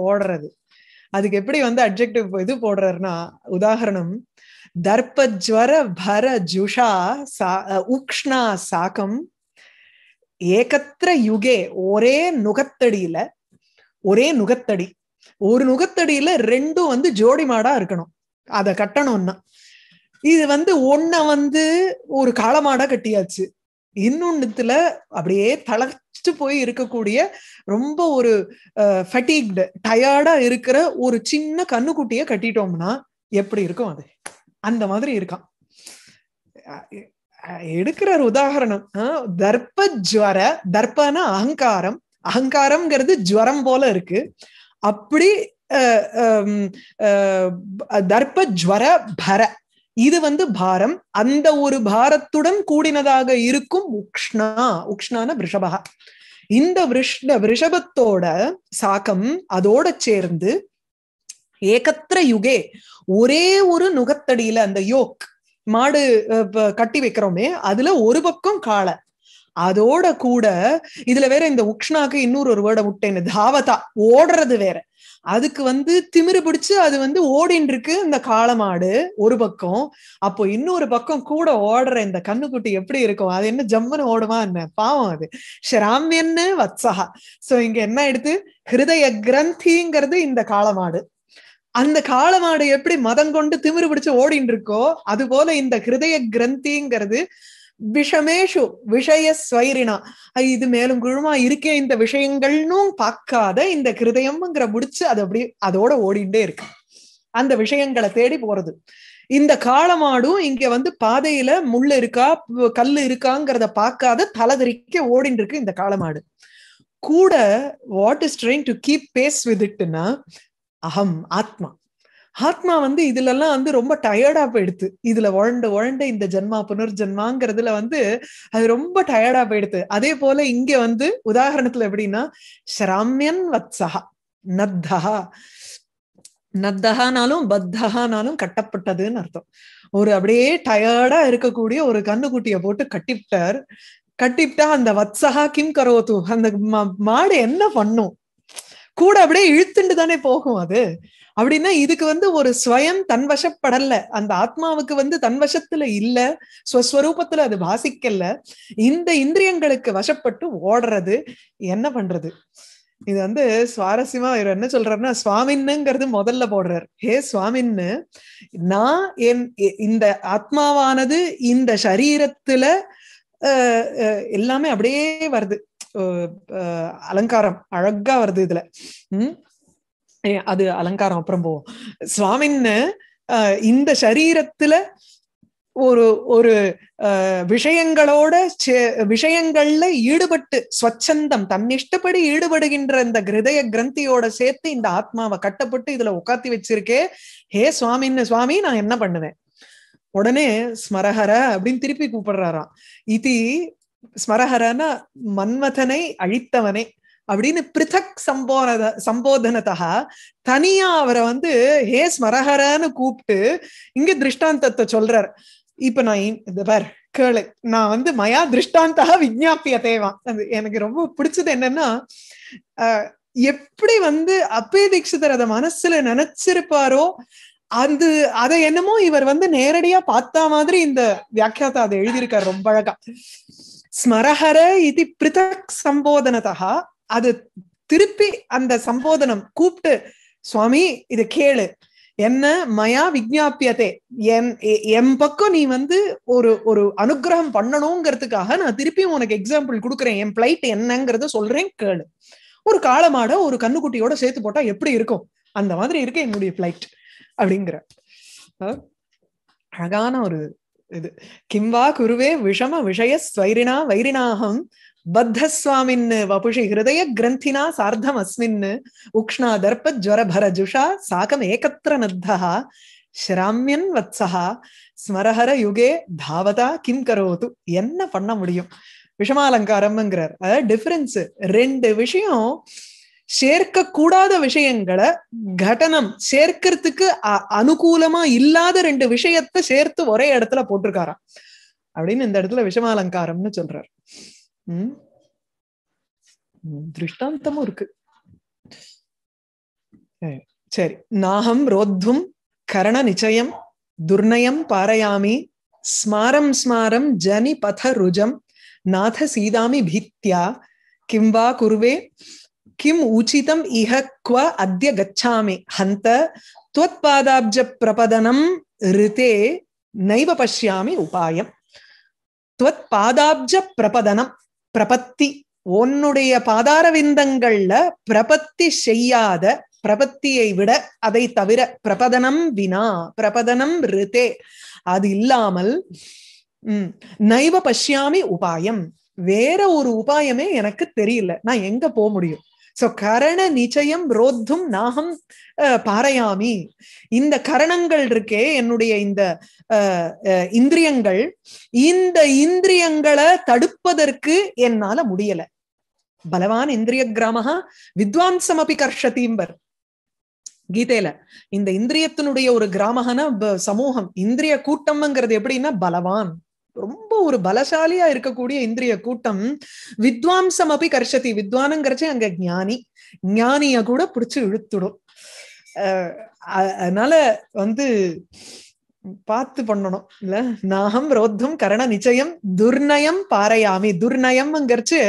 Speaker 1: ஓடுறது அதுக்கு எப்படி வந்து அப்ஜெக்டிவ் இது போடுறாருன்னா உதாரணம் தர்பஜ்வர பர ஜுஷா உக்ஷ்ணா சாக்கம் ஏகத்திர யுகே ஒரே நுகத்தடியில ஒரே நுகத்தடி ஒரு நுகத்தடியில ரெண்டும் வந்து ஜோடி மாடா இருக்கணும் அதை கட்டணும்னா இது வந்து ஒன்ன வந்து ஒரு காலமாடா கட்டியாச்சு இன்னொன்னுத்துல அப்படியே தள தடிச்சுட்டு போய் இருக்கக்கூடிய ரொம்ப ஒரு ஃபட்டீக்டு டயர்டா இருக்கிற ஒரு சின்ன கண்ணுக்குட்டிய கட்டிட்டோம்னா எப்படி இருக்கும் அது அந்த மாதிரி இருக்கான் எடுக்கிற உதாகரணம் தர்ப்ப ஜுவர தர்ப்பனா அகங்காரம் அகங்காரம்ங்கிறது ஜுவரம் போல இருக்கு அப்படி தர்ப்ப ஜுவர பர இது வந்து பாரம் அந்த ஒரு பாரத்துடன் கூடினதாக இருக்கும் உக்ஷ்ணா உக்ஷ்ணான விஷபகா இந்த விஷ விஷபத்தோட சாக்கம் அதோட சேர்ந்து ஏகத்திர யுகே ஒரே ஒரு நுகத்தடியில அந்த யோக் மாடு கட்டி வைக்கிறோமே அதுல ஒரு பக்கம் காளை அதோட கூட இதுல வேற இந்த உக்ஷ்ணாக்கு இன்னொரு ஒரு வேர்டை விட்டேன் தாவதா ஓடுறது வேற அதுக்கு வந்து திமிரு பிடிச்சு அது வந்து ஓடின்னு இருக்கு இந்த காளமாடு ஒரு பக்கம் அப்போ இன்னொரு பக்கம் கூட ஓடுற இந்த கண்ணுக்குட்டி எப்படி இருக்கும் அது என்ன ஜம்முன்னு ஓடுமா என்ன பாவம் அது ஷராமியன்னு வத்சகா சோ இங்க என்ன எடுத்து ஹிருதய கிரந்திங்கிறது இந்த காலமாடு அந்த காளமாடு எப்படி மதம் கொண்டு திமிரு பிடிச்சு ஓடின்னு இருக்கோ அது போல இந்த ஹிருதய கிரந்திங்கிறது விஷமேஷு விஷய ஸ்வைரினா இது மேலும் குழுமா இருக்கே இந்த விஷயங்கள்னும் பார்க்காத இந்த கிருதயம்ங்கிற முடிச்சு அது அப்படி அதோட ஓடிண்டே இருக்கு அந்த விஷயங்களை தேடி போறது இந்த காலமாடும் இங்க வந்து பாதையில முள் இருக்கா கல் இருக்காங்கிறத பார்க்காத தலதறிக்க ஓடின்னு இருக்கு இந்த காலமாடு கூட what is trying to keep pace with இட்னா அகம் ஆத்மா ஆத்மா வந்து எல்லாம் வந்து ரொம்ப டயர்டா போயிடுது இதுல உழண்டு உழண்டு இந்த ஜென்மா புனர்ஜென்மாங்கிறதுல வந்து அது ரொம்ப டயர்டா போயிடுது அதே போல இங்க வந்து உதாரணத்துல எப்படின்னா ஷராமியன் வத்சஹா நத்தஹா நத்தஹானாலும் பத்தஹானாலும் கட்டப்பட்டதுன்னு அர்த்தம் ஒரு அப்படியே டயர்டா இருக்கக்கூடிய ஒரு கண்ணுக்குட்டிய போட்டு கட்டிவிட்டார் கட்டிவிட்டா அந்த வத்சஹா கிம் கரோத்து அந்த மாடு என்ன பண்ணும் கூட அப்படியே இழுத்துண்டு தானே போகும் அது அப்படின்னா இதுக்கு வந்து ஒரு ஸ்வயம் தன்வசப்படல அந்த ஆத்மாவுக்கு வந்து தன்வசத்துல இல்ல ஸ்வஸ்வரூபத்துல அது வாசிக்கல இந்த இந்திரியங்களுக்கு வசப்பட்டு ஓடுறது என்ன பண்றது இது வந்து சுவாரஸ்யமா இவர் என்ன சொல்றாருன்னா சுவாமின்னுங்கிறது முதல்ல போடுறார் ஹே சுவாமின்னு நான் என் இந்த ஆத்மாவானது இந்த சரீரத்துல எல்லாமே அப்படியே வருது அலங்காரம் அழகா வருது இதுல உம் அது அலங்காரம் அப்புறம் போவோம் சுவாமின்னு இந்த சரீரத்துல ஒரு ஒரு விஷயங்களோட விஷயங்கள்ல ஈடுபட்டு ஸ்வச்சந்தம் தன் இஷ்டப்படி ஈடுபடுகின்ற இந்த கிருதய கிரந்தியோட சேர்த்து இந்த ஆத்மாவை கட்டப்பட்டு இதுல உட்காத்தி வச்சிருக்கே ஹே சுவாமின்னு சுவாமி நான் என்ன பண்ணுவேன் உடனே ஸ்மரஹர அப்படின்னு திருப்பி கூப்பிடுறாராம் இது ஸ்மரஹரனா மன்மதனை அழித்தவனே அப்படின்னு பிருத்தக் சம்போத சம்போதனத்தா தனியா அவரை வந்து ஹே ஸ்மரஹரன்னு கூப்பிட்டு இங்க திருஷ்டாந்தத்தை சொல்றார் இப்ப நான் இந்த பார் கேளு நான் வந்து மயா திருஷ்டாந்தா விஜாப்பிய தேவான் அது எனக்கு ரொம்ப பிடிச்சது என்னன்னா எப்படி வந்து அப்பே தீட்சிதர் அதை மனசுல நினைச்சிருப்பாரோ அது அதை என்னமோ இவர் வந்து நேரடியா பார்த்தா மாதிரி இந்த வியாக்கியத்தை அதை எழுதியிருக்காரு ரொம்ப அழகா ஸ்மரஹர இது பிருத்தக் சம்போதனதா அது திருப்பி அந்த சம்போதனம் கூப்பிட்டு சுவாமி இத கேளு என்ன மயா விஜாபியதே என் என் பக்கம் நீ வந்து ஒரு ஒரு அனுகிரகம் பண்ணணுங்கிறதுக்காக நான் திருப்பி உனக்கு எக்ஸாம்பிள் கொடுக்குறேன் என் பிளைட் என்னங்கிறத சொல்றேன் கேளு ஒரு காலமாட ஒரு கண்ணுக்குட்டியோட சேர்த்து போட்டா எப்படி இருக்கும் அந்த மாதிரி இருக்கு என்னுடைய பிளைட் அப்படிங்கிற அழகான ஒரு இது கிம்வா குருவே விஷம விஷய ஸ்வைரினா வைரினாகம் பத்தஸ்வாமின்னு வபுஷி ஹிருதய கிரந்தினா சார்தம் அஸ்மின்னு உக்ஷ்ணா தர்ப்ப ஜரபர ஜுஷா சாகம் ஏகத்திர நத்தா ஷிராமியன் வத்சஹா ஸ்மரஹர யுகே தாவதா கிம் கரோது என்ன பண்ண முடியும் விஷமாலங்காரம்ங்கிறார் அதாவது டிஃபரன்ஸ் ரெண்டு விஷயம் சேர்க்க கூடாத விஷயங்களை கட்டணம் சேர்க்கறதுக்கு அனுகூலமா இல்லாத ரெண்டு விஷயத்த சேர்த்து ஒரே இடத்துல போட்டிருக்காராம் அப்படின்னு இந்த இடத்துல விஷமாலங்காரம்னு சொல்றாரு திருஷ்டாந்தமும் இருக்கு சரி நாகம் ரோத்வும் கரண நிச்சயம் துர்ணயம் பாரயாமி ஸ்மாரம் ஸ்மாரம் ஜனி பத ருஜம் நாத சீதாமி பீத்யா கிம் வா குருவே கிம் உச்சிதம் இஹ குவ அத்ய கச்சாமி ஹந்த त्वत्पादाब्ज प्रपदनम ऋते नैव पश्यामि उपायम त्वत्पादाब्ज प्रपदनम பிரபத்தி உன்னுடைய பாதார விந்தங்கள்ல பிரபத்தி செய்யாத பிரபத்தியை விட அதை தவிர பிரபதனம் வினா பிரபதனம் ரிதே அது இல்லாமல் உம் நைவ பஷ்யாமி உபாயம் வேற ஒரு உபாயமே எனக்கு தெரியல நான் எங்க போக முடியும் சோ கரண நிச்சயம் ரோத்தும் நாகம் பாரையாமி இந்த கரணங்கள் இருக்கே என்னுடைய இந்த இந்திரியங்கள் இந்த இந்திரியங்களை தடுப்பதற்கு என்னால முடியல பலவான் இந்திரிய கிராமகா வித்வான்சம் அப்படி கர்ஷத்தீம்பர் கீதையில இந்த இந்திரியத்தினுடைய ஒரு கிராமகன சமூகம் இந்திரிய கூட்டம்ங்கிறது எப்படின்னா பலவான் ரொம்ப ஒரு பலசாலியா இருக்கக்கூடிய இந்திரிய கூட்டம் வித்வாம்சம் அப்படி கர்ஷதி வித்வானங்கிறச்சே அங்க ஞானி ஞானிய கூட பிடிச்சு இழுத்துடும் அதனால வந்து பார்த்து பண்ணணும் இல்ல நாகம் ரோத்தம் கரண நிச்சயம் துர்நயம் பாரையாமி துர்ணயம் அங்கரிச்சு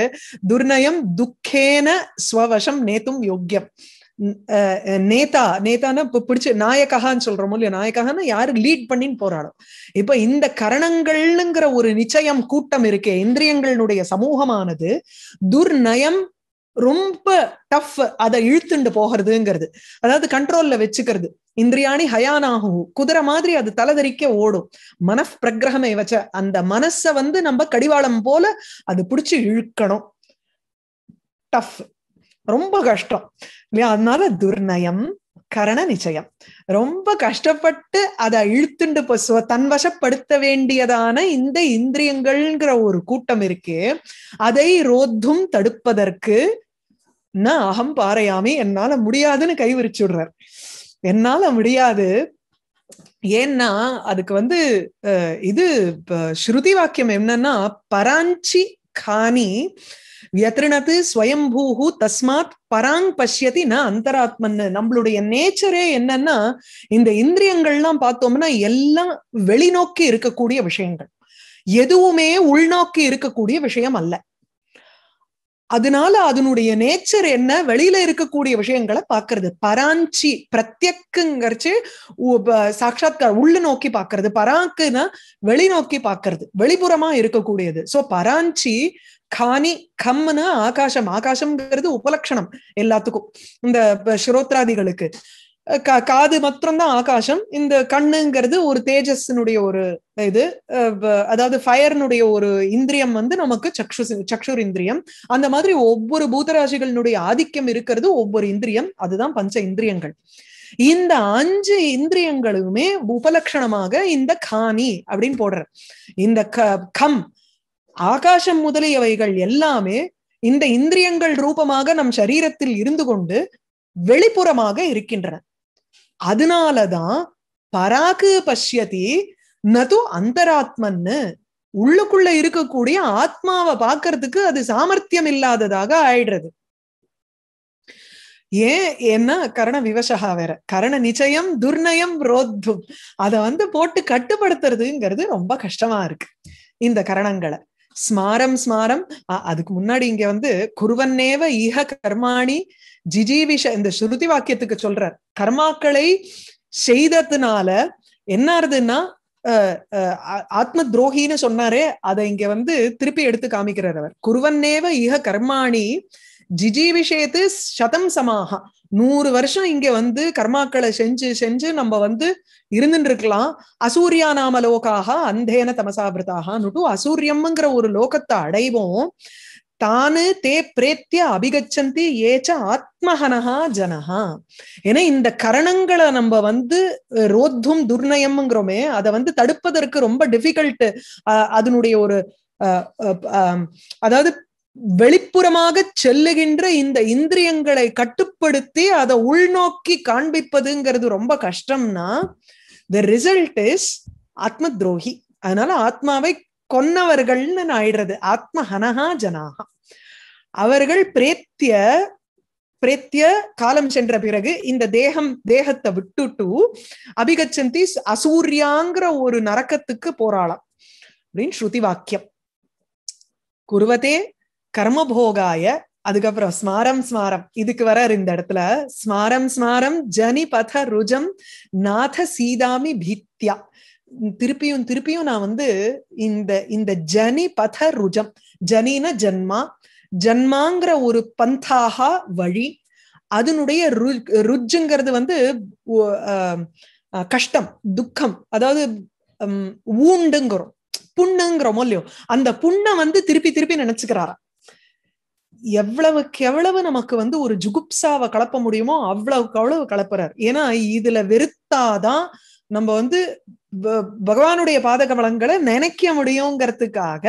Speaker 1: துர்நயம் துக்கேன ஸ்வவசம் நேத்தும் யோக்கியம் நேதா நேதானா இப்ப பிடிச்சு நாயக்ககான்னு சொல்றோம் இல்லையா நாயக்ககான்னா யாரு லீட் பண்ணின்னு போராடும் இப்ப இந்த கரணங்கள்ங்கிற ஒரு நிச்சயம் கூட்டம் இருக்கே இந்திரியங்களுடைய சமூகமானது துர்நயம் ரொம்ப டஃப் அதை இழுத்துண்டு போகிறதுங்கிறது அதாவது கண்ட்ரோல்ல வச்சுக்கிறது இந்திரியாணி ஹயானாகும் குதிரை மாதிரி அது தலைதறிக்க ஓடும் மனப் பிரகிரகமே வச்ச அந்த மனச வந்து நம்ம கடிவாளம் போல அது பிடிச்சு இழுக்கணும் டஃப் ரொம்ப கஷ்டம் இல்லையா அதனால துர்நயம் கரண நிச்சயம் ரொம்ப கஷ்டப்பட்டு அதை இழுத்துண்டு பசுவ தன் வசப்படுத்த வேண்டியதான இந்த இந்திரியங்கள்ங்கிற ஒரு கூட்டம் இருக்கு அதை ரோத்தும் தடுப்பதற்கு நான் அகம் பாறையாமி என்னால முடியாதுன்னு கைவிரிச்சுடுறார் என்னால முடியாது ஏன்னா அதுக்கு வந்து இது ஸ்ருதி வாக்கியம் என்னன்னா பராஞ்சி காணி வியத்ரிணத்து ஸ்வயம்பூஹு தஸ்மாத் பராங் பஷ்யதி ந அந்தராத்மன்னு நம்மளுடைய நேச்சரே என்னன்னா இந்த இந்திரியங்கள்லாம் பார்த்தோம்னா எல்லாம் வெளிநோக்கி இருக்கக்கூடிய விஷயங்கள் எதுவுமே உள்நோக்கி இருக்கக்கூடிய விஷயம் அல்ல அதனால அதனுடைய நேச்சர் என்ன வெளியில இருக்கக்கூடிய விஷயங்களை பாக்குறது பராஞ்சி பிரத்யக்குங்கிறச்சு சாட்சாத்கார் உள்ள நோக்கி பாக்குறது பராக்குன்னா வெளிநோக்கி பாக்குறது வெளிப்புறமா இருக்கக்கூடியது சோ பராஞ்சி காணி கம்முனா ஆகாசம் ஆகாசம்ங்கிறது உபலட்சணம் எல்லாத்துக்கும் இந்த ஸ்ரோத்ராதிகளுக்கு காது மாத்திரம்தான் ஆகாசம் இந்த கண்ணுங்கிறது ஒரு தேஜஸினுடைய ஒரு இது அதாவது ஃபயர்னுடைய ஒரு இந்திரியம் வந்து நமக்கு சக்ஷு சக்ஷுர் இந்திரியம் அந்த மாதிரி ஒவ்வொரு பூதராசிகளினுடைய ஆதிக்கம் இருக்கிறது ஒவ்வொரு இந்திரியம் அதுதான் பஞ்ச இந்திரியங்கள் இந்த அஞ்சு இந்திரியங்களுமே உபலக்ஷணமாக இந்த காணி அப்படின்னு போடுற இந்த கம் ஆகாசம் முதலியவைகள் எல்லாமே இந்த இந்திரியங்கள் ரூபமாக நம் சரீரத்தில் இருந்து கொண்டு வெளிப்புறமாக இருக்கின்றன அதனாலதான் பராக்கு பஷ்யதி நது அந்தராத்மன்னு உள்ளுக்குள்ள இருக்கக்கூடிய ஆத்மாவை பாக்குறதுக்கு அது சாமர்த்தியம் இல்லாததாக ஆயிடுறது ஏன் ஏன்னா கரண விவசகா வேற கரண நிச்சயம் துர்நயம் ரோத்தும் அதை வந்து போட்டு கட்டுப்படுத்துறதுங்கிறது ரொம்ப கஷ்டமா இருக்கு இந்த கரணங்களை ஸ்மாரம் ஸ்மாரம் அதுக்கு முன்னாடி இங்க வந்து குருவன்னேவ ஈக கர்மாணி ஜிஜீவிஷ இந்த ஸ்ருதி வாக்கியத்துக்கு சொல்றார் கர்மாக்களை செய்ததுனால என்ன ஆறுதுன்னா ஆத்ம துரோகின்னு சொன்னாரே அதை இங்க வந்து திருப்பி எடுத்து காமிக்கிறார் அவர் குருவன்னேவ இக கர்மாணி ஜிஜீவிஷயத்து சதம் சமாகா நூறு வருஷம் இங்க வந்து கர்மாக்களை செஞ்சு செஞ்சு நம்ம வந்து இருந்துட்டு இருக்கலாம் அசூரியா நாம லோகாக அந்தேன தமசாபிரதாகன்னுட்டு அசூரியம்ங்கிற ஒரு லோகத்தை அடைவோம் தானு தே பிரேத்திய அபிகச்சந்தி ஏச்ச ஆத்மஹனஹா ஜனஹா ஏன்னா இந்த கரணங்களை நம்ம வந்து ரோத்தும் துர்நயம்ங்கிறோமே அதை வந்து தடுப்பதற்கு ரொம்ப டிஃபிகல்ட் அதனுடைய ஒரு அதாவது வெளிப்புறமாக செல்லுகின்ற இந்த இந்திரியங்களை கட்டுப்படுத்தி அதை உள்நோக்கி காண்பிப்பதுங்கிறது ரொம்ப கஷ்டம்னா த ரிசல்ட் இஸ் ஆத்ம துரோகி அதனால ஆத்மாவை கொன்னவர்கள்னு ஆயிடுறது ஆத்ம ஹனஹா ஜனாகா அவர்கள் பிரேத்திய பிரேத்திய காலம் சென்ற பிறகு இந்த தேகம் தேகத்தை விட்டுட்டு அபிகச்சந்தி அசூர்யாங்கிற ஒரு நரக்கத்துக்கு போராளம் அப்படின்னு ஸ்ருதி வாக்கியம் குருவதே கர்மபோகாய அதுக்கப்புறம் ஸ்மாரம் ஸ்மாரம் இதுக்கு வர இந்த இடத்துல ஸ்மாரம் ஸ்மாரம் ஜனி பத ருஜம் நாத சீதாமி பித்யா திருப்பியும் திருப்பியும் நான் வந்து இந்த இந்த ஜனி பத ருஜம் ஜனின ஜன்மா ஜன்மாங்கிற ஒரு பந்தாக வழி அதனுடைய ருஜுங்கிறது வந்து கஷ்டம் துக்கம் அதாவது ஊண்டுங்கிறோம் புண்ணுங்கிறோமோ இல்லையோ அந்த புண்ணை வந்து திருப்பி திருப்பி நினைச்சுக்கிறாரா எவ்வளவுக்கு எவ்வளவு நமக்கு வந்து ஒரு ஜுகுப்சாவை கலப்ப முடியுமோ அவ்வளவுக்கு அவ்வளவு கலப்புறார் ஏன்னா இதுல வெறுத்தாதான் நம்ம வந்து பகவானுடைய பாதக வளங்களை நினைக்க முடியுங்கிறதுக்காக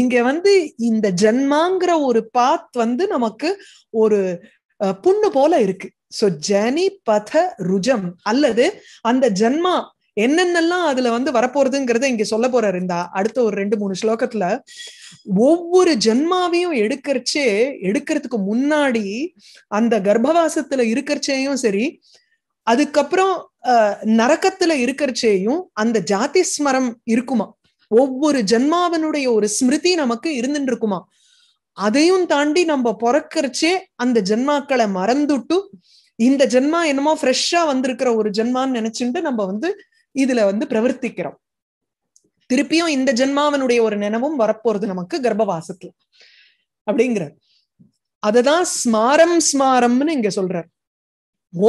Speaker 1: இங்க வந்து இந்த ஜென்மாங்கிற ஒரு பாத் வந்து நமக்கு ஒரு புண்ணு போல இருக்கு சோ ஜனி பத ருஜம் அல்லது அந்த ஜென்மா என்னென்னலாம் அதுல வந்து வரப்போறதுங்கிறத இங்க சொல்ல போறாரு இந்த அடுத்த ஒரு ரெண்டு மூணு ஸ்லோகத்துல ஒவ்வொரு ஜென்மாவையும் எடுக்கிறச்சு எடுக்கிறதுக்கு முன்னாடி அந்த கர்ப்பவாசத்துல இருக்கிறச்சேயும் சரி அதுக்கப்புறம் நரக்கத்துல இருக்கிறச்சேயும் அந்த ஜாதி ஸ்மரம் இருக்குமா ஒவ்வொரு ஜென்மாவனுடைய ஒரு ஸ்மிருதி நமக்கு இருந்துட்டு இருக்குமா அதையும் தாண்டி நம்ம பிறக்கிறச்சே அந்த ஜென்மாக்களை மறந்துட்டு இந்த ஜென்மா என்னமோ ஃப்ரெஷ்ஷா வந்திருக்கிற ஒரு ஜென்மான்னு நினைச்சுட்டு நம்ம வந்து இதுல வந்து பிரவர்த்திக்கிறோம் திருப்பியும் இந்த ஜென்மாவனுடைய ஒரு நினைவும் வரப்போறது நமக்கு கர்ப்பவாசத்துல அப்படிங்கிறார் அததான் ஸ்மாரம் ஸ்மாரம்னு இங்க சொல்ற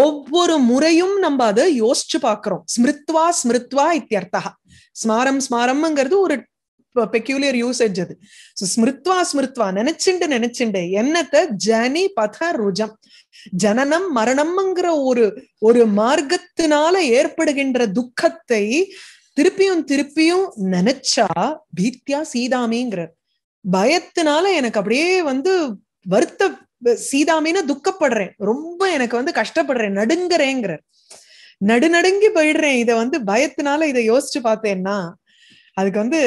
Speaker 1: ஒவ்வொரு முறையும் நம்ம அதை யோசிச்சு பாக்குறோம் ஸ்மிருத்வா ஸ்மிருத்வா இத்தியர்த்தா ஸ்மாரம் ஸ்மாரம்ங்கிறது ஒரு பெக்யூலியர் யூசேஜ் அது ஸ்மிருத்வா ஸ்மிருத்வா நினைச்சுண்டு நினைச்சுண்டு என்னத்தை ஜனி பத ருஜம் ஜனனம் மரணம்ங்கிற ஒரு ஒரு மார்க்கத்தினால ஏற்படுகின்ற துக்கத்தை திருப்பியும் திருப்பியும் நினைச்சா பீத்தியா சீதாமிங்கிறார் பயத்தினால எனக்கு அப்படியே வந்து வருத்த சீதாமின்னு துக்கப்படுறேன் ரொம்ப எனக்கு வந்து கஷ்டப்படுறேன் நடுங்குறேங்கிறார் நடுநடுங்கி போயிடுறேன் இதை வந்து பயத்தினால இதை யோசிச்சு பார்த்தேன்னா அதுக்கு வந்து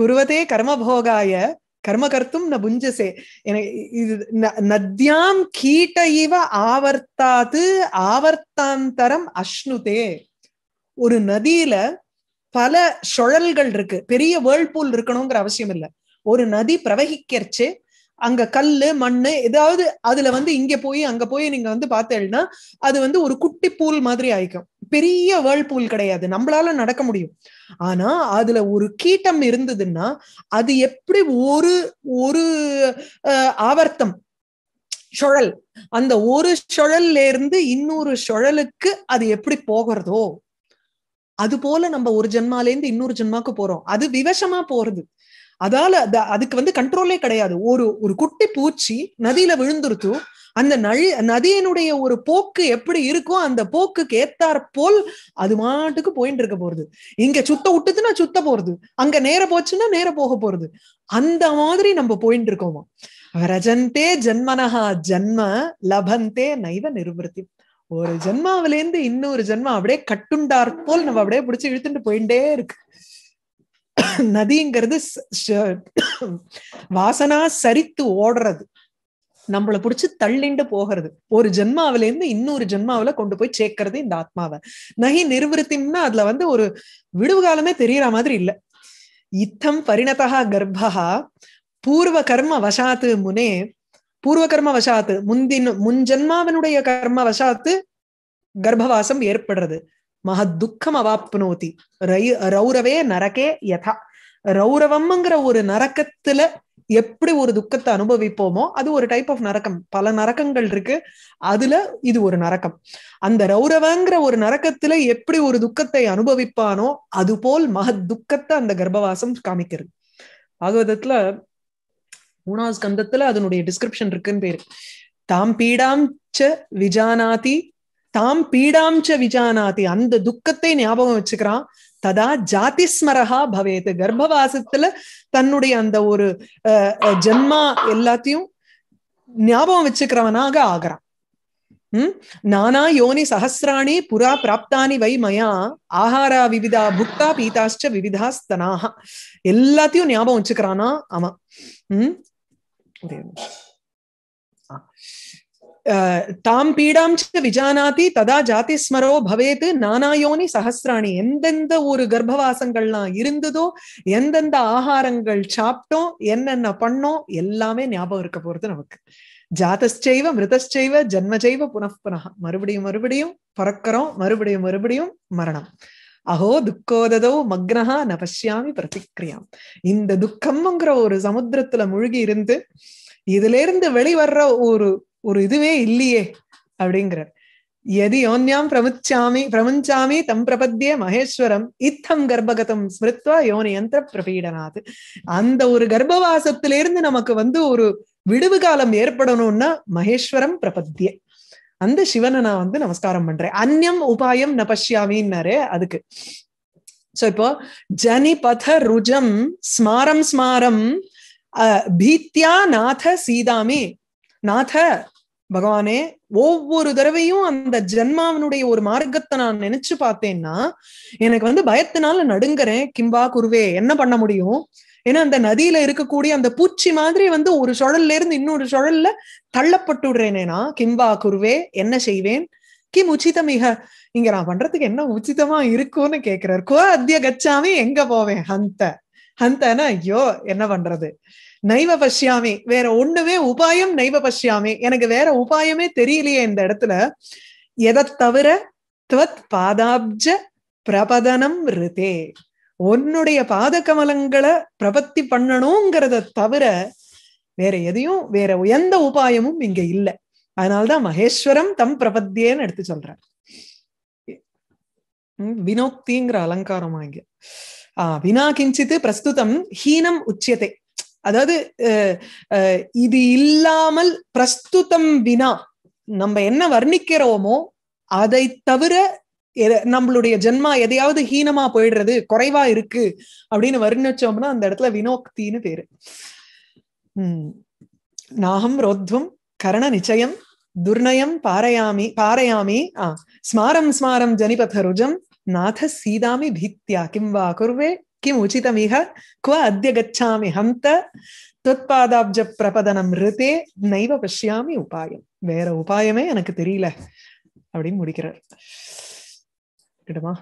Speaker 1: குருவதே கர்மபோகாய கர்ம ந புஞ்சசே இது நத்யாம் கீட்ட இவ ஆவர்த்தாது ஆவர்த்தாந்தரம் அஷ்ணுதே ஒரு நதியில பல சுழல்கள் இருக்கு பெரிய வேர்ல்பூல் இருக்கணுங்கிற அவசியம் இல்லை ஒரு நதி பிரவகிக்கிறச்சு அங்க கல்லு மண்ணு ஏதாவது அதுல வந்து இங்க போய் அங்க போய் நீங்க வந்து பார்த்தேன்னா அது வந்து ஒரு குட்டி பூல் மாதிரி ஆயிக்கும் பெரிய வேர்ல் பூல் கிடையாது நம்மளால நடக்க முடியும் ஆனா அதுல ஒரு கீட்டம் இருந்ததுன்னா அது எப்படி ஒரு ஒரு ஆவர்த்தம் சுழல் அந்த ஒரு சுழல்ல இருந்து இன்னொரு சுழலுக்கு அது எப்படி போகிறதோ அது போல நம்ம ஒரு ஜென்மாலேருந்து இன்னொரு ஜென்மாக்கு போறோம் அது விவசமா போறது அதால அதுக்கு வந்து கண்ட்ரோலே கிடையாது ஒரு ஒரு குட்டி பூச்சி நதியில விழுந்துருத்து அந்த நழி நதியினுடைய ஒரு போக்கு எப்படி இருக்கோ அந்த போக்குக்கு ஏத்தார் போல் அது மாட்டுக்கு போயிட்டு இருக்க போறது இங்க சுத்த விட்டுதுன்னா சுத்த போறது அங்க நேர போச்சுன்னா நேர போக போறது அந்த மாதிரி நம்ம போயிட்டு இருக்கோமா ரஜந்தே ஜென்மனஹா ஜென்ம லபந்தே நைவ நிர்வத்தி ஒரு ஜென்மாவிலேருந்து இன்னொரு ஜென்மா அப்படியே கட்டுண்டார் போல் நம்ம அப்படியே பிடிச்சி இழுத்துட்டு போயிட்டே இருக்கு நதிங்கிறது வாசனா சரித்து ஓடுறது நம்மளை பிடிச்சி தள்ளிண்டு போகிறது ஒரு ஜென்மாவில இருந்து இன்னொரு ஜென்மாவில கொண்டு போய் சேர்க்கறது இந்த ஆத்மாவை நகி நிர்வத்திம்னா அதுல வந்து ஒரு விடுவு காலமே தெரியற மாதிரி இல்லை இத்தம் பரிணதா கர்ப்பா பூர்வ கர்ம வசாத்து முனே பூர்வ கர்ம வசாத்து முந்தின் முன் ஜென்மாவினுடைய கர்ம வசாத்து கர்ப்பவாசம் ஏற்படுறது மகத்துக்கம் அவாப்னோதி ரை ரௌரவே நரகே யதா ரௌரவம்ங்கிற ஒரு நரக்கத்துல எப்படி ஒரு துக்கத்தை அனுபவிப்போமோ அது ஒரு டைப் ஆஃப் நரக்கம் பல நரக்கங்கள் இருக்கு அதுல இது ஒரு நரக்கம் அந்த ரௌரவங்கிற ஒரு நரக்கத்துல எப்படி ஒரு துக்கத்தை அனுபவிப்பானோ அது போல் மகத் துக்கத்தை அந்த கர்ப்பவாசம் காமிக்கிறது பாகவதத்துல மூணாவது ஸ்கந்தத்துல அதனுடைய டிஸ்கிரிப்ஷன் இருக்குன்னு பேரு தாம் பீடாம் ச விஜானாதி தாம் பீடாம்ச்ச விஜானாதி அந்த துக்கத்தை ஞாபகம் வச்சுக்கிறான் ததா ஜாதி ஸ்மரகா பவேது கர்ப்பவாசத்துல தன்னுடைய அந்த ஒரு ஜென்மா எல்லாத்தையும் ஞாபகம் வச்சுக்கிறவனாக ஆகிறான் உம் நானா யோனி சஹசிராணி புறா பிராப்தானி வை மயா ஆஹாரா விவிதா புக்தா பீதாச்ச விவிதா ஸ்தனாக எல்லாத்தையும் ஞாபகம் வச்சுக்கிறானா ஆமா உம் தாம் பீடாம் விஜானாதி ததா ஜாதி ஸ்மரோ பவேது நானாயோனி சஹசிராணி எந்தெந்த ஒரு கர்ப்பவாசங்கள்லாம் இருந்ததோ எந்தெந்த ஆகாரங்கள் சாப்பிட்டோம் என்னென்ன பண்ணோம் எல்லாமே ஞாபகம் இருக்க போறது நமக்கு ஜாதஸ்செய்வ மிருதஸ்செய்வ ஜென்மஜெய்வ புனப்புனக மறுபடியும் மறுபடியும் பறக்கிறோம் மறுபடியும் மறுபடியும் மரணம் அஹோ துக்கோததோ மக்னஹா ந பசியாமி பிரதிக்ரியாம் இந்த துக்கம்ங்கிற ஒரு சமுத்திரத்துல முழுகி இருந்து இதுல இருந்து வெளிவர்ற ஒரு ஒரு இதுவே இல்லையே அப்படிங்கிறார் எதி யோன்யாம் பிரமுச்சாமி பிரமுஞ்சாமி தம் பிரபத்திய மகேஸ்வரம் இத்தம் கர்ப்பகதம் ஸ்மிருத்வா யோனி யந்திர பிரபீடனாது அந்த ஒரு கர்ப்பவாசத்திலிருந்து நமக்கு வந்து ஒரு விடுவு காலம் ஏற்படணும்னா மகேஸ்வரம் பிரபத்திய அந்த சிவனை நான் வந்து நமஸ்காரம் பண்றேன் அந்யம் உபாயம் ந பஷ்யாமின்னாரு அதுக்கு சோ இப்போ ஜனி பத ருஜம் ஸ்மாரம் ஸ்மாரம் பீத்யா நாத சீதாமி நாத பகவானே ஒவ்வொரு தடவையும் அந்த ஜென்மாவனுடைய ஒரு மார்க்கத்தை நான் நினைச்சு பார்த்தேன்னா எனக்கு வந்து பயத்தினால நடுங்குறேன் கிம்பா குருவே என்ன பண்ண முடியும் ஏன்னா அந்த நதியில இருக்கக்கூடிய அந்த பூச்சி மாதிரி வந்து ஒரு சுழல்ல இருந்து இன்னொரு சுழல்ல விடுறேனேனா கிம்பா குருவே என்ன செய்வேன் கிம் உச்சிதமிக இங்க நான் பண்றதுக்கு என்ன உச்சிதமா இருக்கும்னு கேக்குறாரு கோ அத்திய கச்சாமே எங்க போவேன் ஹந்த ஹந்தனா ஐயோ என்ன பண்றது நைவ பஷ்யாமி வேற ஒண்ணுமே உபாயம் நைவ பஷ்யாமி எனக்கு வேற உபாயமே தெரியலையே இந்த இடத்துல எதை தவிர துவத் பாதாப்ஜ பிரபதனம் ரிதே உன்னுடைய பாத கமலங்களை பிரபத்தி பண்ணணுங்கிறத தவிர வேற எதையும் வேற உயர்ந்த உபாயமும் இங்க இல்லை அதனால்தான் மகேஸ்வரம் தம் பிரபத்தியன்னு எடுத்து சொல்றார் வினோக்திங்கிற அலங்காரமா இங்க ஆஹ் வினா கிஞ்சித்து பிரஸ்துதம் ஹீனம் உச்சியத்தை அதாவது இது இல்லாமல் பிரஸ்துதம் வினா நம்ம என்ன வர்ணிக்கிறோமோ அதை தவிர நம்மளுடைய ஜென்மா எதையாவது ஹீனமா போயிடுறது குறைவா இருக்கு அப்படின்னு வர்ணிச்சோம்னா அந்த இடத்துல வினோக்தின்னு பேரு உம் நாகம் ரோத்வம் கரண நிச்சயம் துர்ணயம் பாரயாமி பாரயாமி ஆஹ் ஸ்மாரம் ஸ்மாரம் ருஜம் நாத சீதாமி பீத்யா கிம் வா குர்வே கிம் இக குவ அத்திய கச்சாமி ஹந்த துத்பாதாப்ஜ பிரபதனம் ரிதே நைவ பஷ்யாமி உபாயம் வேற உபாயமே எனக்கு தெரியல அப்படின்னு முடிக்கிறார் கிட்டமா